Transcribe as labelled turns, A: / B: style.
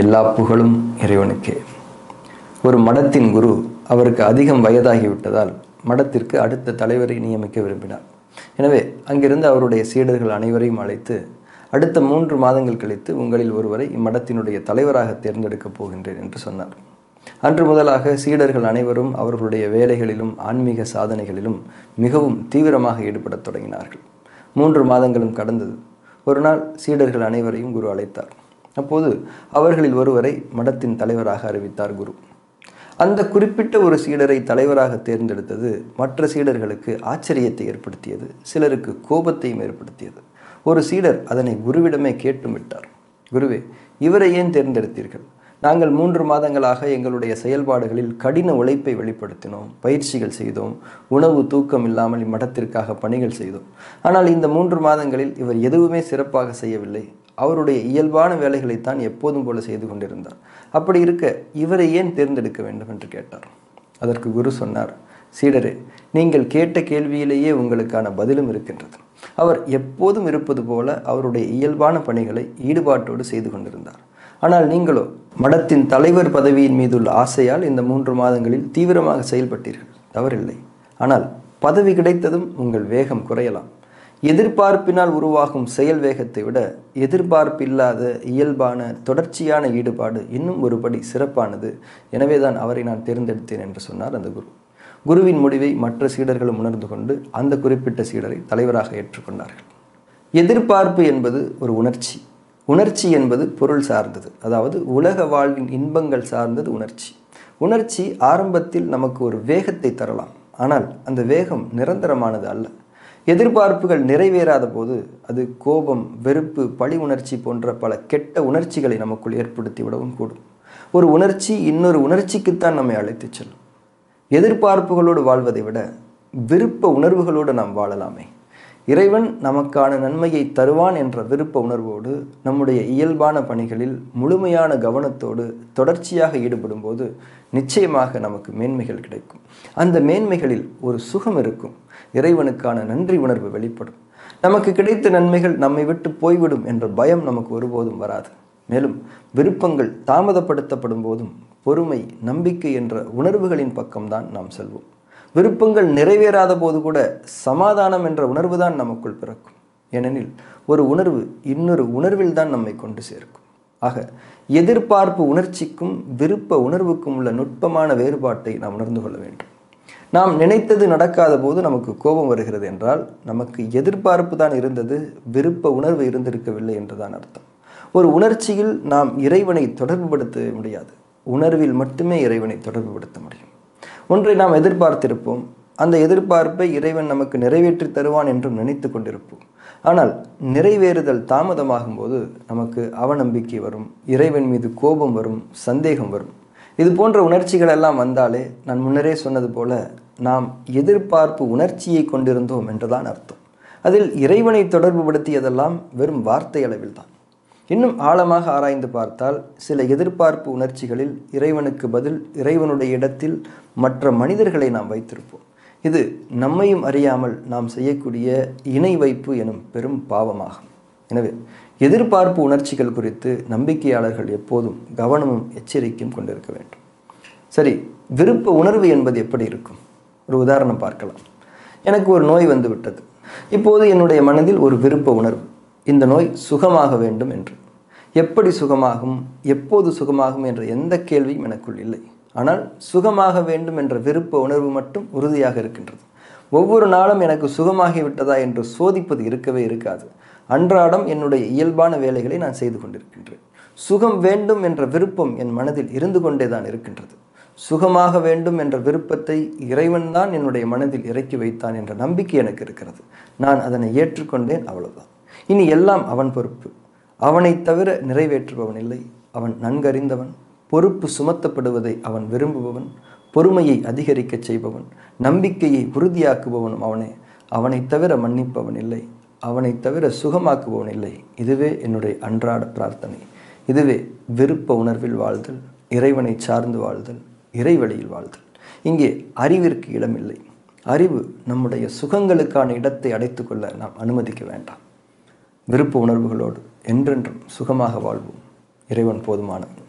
A: எல்லா புகழும் இறைவனுக்கே ஒரு மடத்தின் குரு அவருக்கு அதிகம் வயதாகிவிட்டதால் மடத்திற்கு அடுத்த தலைவரை நியமிக்க விரும்பினார் எனவே அங்கிருந்து அவருடைய சீடர்கள் அனைவரையும் அழைத்து அடுத்த மூன்று மாதங்கள் கழித்து உங்களில் ஒருவரை இம்மடத்தினுடைய தலைவராக தேர்ந்தெடுக்கப் போகின்றேன் என்று சொன்னார் அன்று முதலாக சீடர்கள் அனைவரும் அவர்களுடைய வேலைகளிலும் ஆன்மீக சாதனைகளிலும் மிகவும் தீவிரமாக ஈடுபடத் தொடங்கினார்கள் மூன்று மாதங்களும் கடந்தது ஒரு நாள் சீடர்கள் அனைவரையும் குரு அழைத்தார் அப்போது அவர்களில் ஒருவரை மடத்தின் தலைவராக அறிவித்தார் குரு அந்த குறிப்பிட்ட ஒரு சீடரை தலைவராக தேர்ந்தெடுத்தது மற்ற சீடர்களுக்கு ஆச்சரியத்தை ஏற்படுத்தியது சிலருக்கு கோபத்தையும் ஏற்படுத்தியது ஒரு சீடர் அதனை குருவிடமே கேட்டும் விட்டார் குருவே இவரை ஏன் தேர்ந்தெடுத்தீர்கள் நாங்கள் மூன்று மாதங்களாக எங்களுடைய செயல்பாடுகளில் கடின உழைப்பை வெளிப்படுத்தினோம் பயிற்சிகள் செய்தோம் உணவு தூக்கம் இல்லாமல் இம்மடத்திற்காக பணிகள் செய்தோம் ஆனால் இந்த மூன்று மாதங்களில் இவர் எதுவுமே சிறப்பாக செய்யவில்லை அவருடைய இயல்பான வேலைகளைத்தான் எப்போதும் போல செய்து கொண்டிருந்தார் அப்படி இருக்க இவரை ஏன் தேர்ந்தெடுக்க வேண்டும் என்று கேட்டார் அதற்கு குரு சொன்னார் சீடரே நீங்கள் கேட்ட கேள்வியிலேயே உங்களுக்கான பதிலும் இருக்கின்றது அவர் எப்போதும் இருப்பது போல அவருடைய இயல்பான பணிகளை ஈடுபாட்டோடு செய்து கொண்டிருந்தார் ஆனால் நீங்களோ மடத்தின் தலைவர் பதவியின் மீதுள்ள ஆசையால் இந்த மூன்று மாதங்களில் தீவிரமாக செயல்பட்டீர்கள் தவறில்லை ஆனால் பதவி கிடைத்ததும் உங்கள் வேகம் குறையலாம் எதிர்பார்ப்பினால் உருவாகும் செயல் வேகத்தை விட எதிர்பார்ப்பில்லாத இயல்பான தொடர்ச்சியான ஈடுபாடு இன்னும் ஒருபடி சிறப்பானது எனவே தான் அவரை நான் தேர்ந்தெடுத்தேன் என்று சொன்னார் அந்த குரு குருவின் முடிவை மற்ற சீடர்களும் உணர்ந்து கொண்டு அந்த குறிப்பிட்ட சீடரை தலைவராக ஏற்றுக்கொண்டார்கள் எதிர்பார்ப்பு என்பது ஒரு உணர்ச்சி உணர்ச்சி என்பது பொருள் சார்ந்தது அதாவது உலக வாழ்வின் இன்பங்கள் சார்ந்தது உணர்ச்சி உணர்ச்சி ஆரம்பத்தில் நமக்கு ஒரு வேகத்தை தரலாம் ஆனால் அந்த வேகம் நிரந்தரமானது அல்ல எதிர்பார்ப்புகள் நிறைவேறாத போது அது கோபம் வெறுப்பு பழி உணர்ச்சி போன்ற பல கெட்ட உணர்ச்சிகளை நமக்குள் ஏற்படுத்தி விடவும் கூடும் ஒரு உணர்ச்சி இன்னொரு உணர்ச்சிக்குத்தான் நம்மை அழைத்துச் செல்லும் எதிர்பார்ப்புகளோடு வாழ்வதை விட விருப்ப உணர்வுகளோடு நாம் வாழலாமே இறைவன் நமக்கான நன்மையை தருவான் என்ற விருப்ப உணர்வோடு நம்முடைய இயல்பான பணிகளில் முழுமையான கவனத்தோடு தொடர்ச்சியாக ஈடுபடும்போது நிச்சயமாக நமக்கு மேன்மைகள் கிடைக்கும் அந்த மேன்மைகளில் ஒரு சுகம் இருக்கும் இறைவனுக்கான நன்றி உணர்வு வெளிப்படும் நமக்கு கிடைத்த நன்மைகள் நம்மை விட்டு போய்விடும் என்ற பயம் நமக்கு ஒருபோதும் வராது மேலும் விருப்பங்கள் தாமதப்படுத்தப்படும் போதும் பொறுமை நம்பிக்கை என்ற உணர்வுகளின் பக்கம்தான் நாம் செல்வோம் விருப்பங்கள் நிறைவேறாத போது கூட சமாதானம் என்ற உணர்வு தான் நமக்குள் பிறக்கும் ஏனெனில் ஒரு உணர்வு இன்னொரு உணர்வில் தான் நம்மை கொண்டு சேர்க்கும் ஆக எதிர்பார்ப்பு உணர்ச்சிக்கும் விருப்ப உணர்வுக்கும் உள்ள நுட்பமான வேறுபாட்டை நாம் உணர்ந்து கொள்ள வேண்டும் நாம் நினைத்தது நடக்காத போது நமக்கு கோபம் வருகிறது என்றால் நமக்கு எதிர்பார்ப்பு தான் இருந்தது விருப்ப உணர்வு இருந்திருக்கவில்லை என்றுதான் அர்த்தம் ஒரு உணர்ச்சியில் நாம் இறைவனை தொடர்புபடுத்த முடியாது உணர்வில் மட்டுமே இறைவனை தொடர்புபடுத்த முடியும் ஒன்றை நாம் எதிர்பார்த்திருப்போம் அந்த எதிர்பார்ப்பை இறைவன் நமக்கு நிறைவேற்றி தருவான் என்றும் நினைத்து கொண்டிருப்போம் ஆனால் நிறைவேறுதல் தாமதமாகும் போது நமக்கு அவநம்பிக்கை வரும் இறைவன் மீது கோபம் வரும் சந்தேகம் வரும் இது போன்ற உணர்ச்சிகள் எல்லாம் வந்தாலே நான் முன்னரே சொன்னது போல நாம் எதிர்பார்ப்பு உணர்ச்சியை கொண்டிருந்தோம் என்றுதான் அர்த்தம் அதில் இறைவனை தொடர்பு படுத்தியதெல்லாம் வெறும் வார்த்தை அளவில் தான் இன்னும் ஆழமாக ஆராய்ந்து பார்த்தால் சில எதிர்பார்ப்பு உணர்ச்சிகளில் இறைவனுக்கு பதில் இறைவனுடைய இடத்தில் மற்ற மனிதர்களை நாம் வைத்திருப்போம் இது நம்மையும் அறியாமல் நாம் செய்யக்கூடிய இணை வைப்பு எனும் பெரும் பாவமாகும் எனவே எதிர்பார்ப்பு உணர்ச்சிகள் குறித்து நம்பிக்கையாளர்கள் எப்போதும் கவனமும் எச்சரிக்கையும் கொண்டிருக்க வேண்டும் சரி விருப்ப உணர்வு என்பது எப்படி இருக்கும் ஒரு உதாரணம் பார்க்கலாம் எனக்கு ஒரு நோய் வந்துவிட்டது இப்போது என்னுடைய மனதில் ஒரு விருப்ப உணர்வு இந்த நோய் சுகமாக வேண்டும் என்று எப்படி சுகமாகும் எப்போது சுகமாகும் என்ற எந்த கேள்வியும் எனக்குள் இல்லை ஆனால் சுகமாக வேண்டும் என்ற விருப்ப உணர்வு மட்டும் உறுதியாக இருக்கின்றது ஒவ்வொரு நாளும் எனக்கு சுகமாகிவிட்டதா என்று சோதிப்பது இருக்கவே இருக்காது அன்றாடம் என்னுடைய இயல்பான வேலைகளை நான் செய்து கொண்டிருக்கின்றேன் சுகம் வேண்டும் என்ற விருப்பம் என் மனதில் இருந்து கொண்டே தான் இருக்கின்றது சுகமாக வேண்டும் என்ற விருப்பத்தை இறைவன் தான் என்னுடைய மனதில் இறக்கி வைத்தான் என்ற நம்பிக்கை எனக்கு இருக்கிறது நான் அதனை ஏற்றுக்கொண்டேன் அவ்வளவுதான் இனி எல்லாம் அவன் பொறுப்பு அவனை தவிர நிறைவேற்றுபவன் இல்லை அவன் நன்கறிந்தவன் பொறுப்பு சுமத்தப்படுவதை அவன் விரும்புபவன் பொறுமையை அதிகரிக்கச் செய்பவன் நம்பிக்கையை உறுதியாக்குபவனும் அவனே அவனை தவிர மன்னிப்பவன் இல்லை அவனை தவிர சுகமாக்குபவன் இல்லை இதுவே என்னுடைய அன்றாட பிரார்த்தனை இதுவே விருப்ப உணர்வில் வாழ்தல் இறைவனை சார்ந்து வாழ்தல் இறைவழியில் வாழ்தல் இங்கே அறிவிற்கு இடமில்லை அறிவு நம்முடைய சுகங்களுக்கான இடத்தை அடைத்துக்கொள்ள நாம் அனுமதிக்க வேண்டாம் விருப்ப உணர்வுகளோடு என்றென்றும் சுகமாக வாழ்வோம் இறைவன் போதுமானது